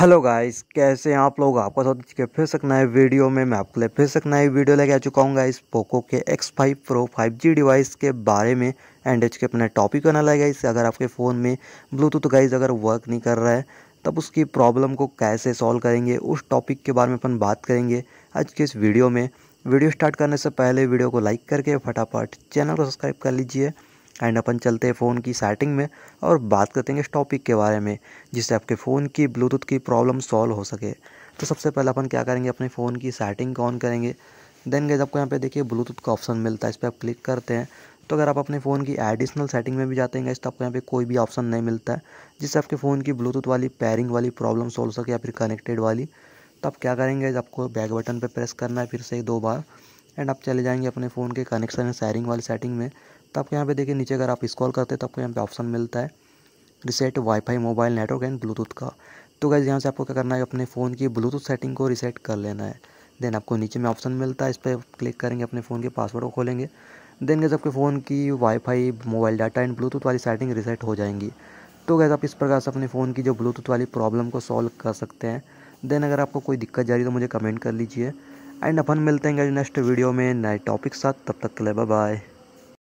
hello guys कैसे हैं आप लोग आपका स्वागत के फिर सकना है वीडियो में मैं आपके लिए फिर सकना है वीडियो लेके आ चुका हूँ गाइस पोको के X five pro five G device के बारे में एंड एच के अपना टॉपिक आना लगेगा इससे अगर आपके फ़ोन में ब्लूटूथ तो गाइस अगर वर्क नहीं कर रहा है तब उसकी प्रॉब्लम को कैसे सॉल्व करेंगे उस टॉपिक के बारे में अपन बात करेंगे आज के इस वीडियो में वीडियो स्टार्ट करने से पहले वीडियो को लाइक करके फटाफट चैनल को सब्सक्राइब कर लीजिए एंड अपन चलते हैं फ़ोन की सेटिंग में और बात करते हैं इस टॉपिक के बारे में जिससे आपके फ़ोन की ब्लूटूथ की प्रॉब्लम सॉल्व हो सके तो सबसे पहले अपन क्या करेंगे अपने फ़ोन की सेटिंग ऑन करेंगे देन गए आपको यहाँ पे देखिए ब्लूटूथ का ऑप्शन मिलता है इस पर आप क्लिक करते हैं तो अगर आप अपने फ़ोन की एडिशनल सेटिंग में भी जाते हैं तो आपको यहाँ पे कोई भी ऑप्शन नहीं मिलता है जिससे आपके फ़ोन की ब्लूटूथ वाली पैरिंग वाली प्रॉब्लम सॉल्व सके या फिर कनेक्टेड वाली तो आप क्या करेंगे आपको बैक बटन पर प्रेस करना है फिर से दो बार एंड आप चले जाएंगे अपने फ़ोन के कनेक्शन एंड सैरिंग वाली सेटिंग में तो आपको यहाँ पे देखिए नीचे अगर आप स्क्रॉल करते हैं तो आपको यहाँ पे ऑप्शन मिलता है reset WiFi mobile network and Bluetooth का तो गैस यहाँ से आपको क्या करना है अपने फ़ोन की ब्लूटूथ सेटिंग को रिसेट कर लेना है देन आपको नीचे में ऑप्शन मिलता है इस पर क्लिक करेंगे अपने फ़ोन के पासवर्ड को खोलेंगे देन गैस आपके फ़ोन की WiFi mobile data and Bluetooth वाली सेटिंग रिसेट हो जाएंगी तो गैस आप इस प्रकार से अपने फ़ोन की जो ब्लूटूथ वाली प्रॉब्लम को सॉल्व कर सकते हैं देन अगर आपको कोई दिक्कत जा रही तो मुझे कमेंट कर लीजिए एंड अपन मिलते हैं नेक्स्ट वीडियो में नए टॉपिक साथ तब तक के लिए बाय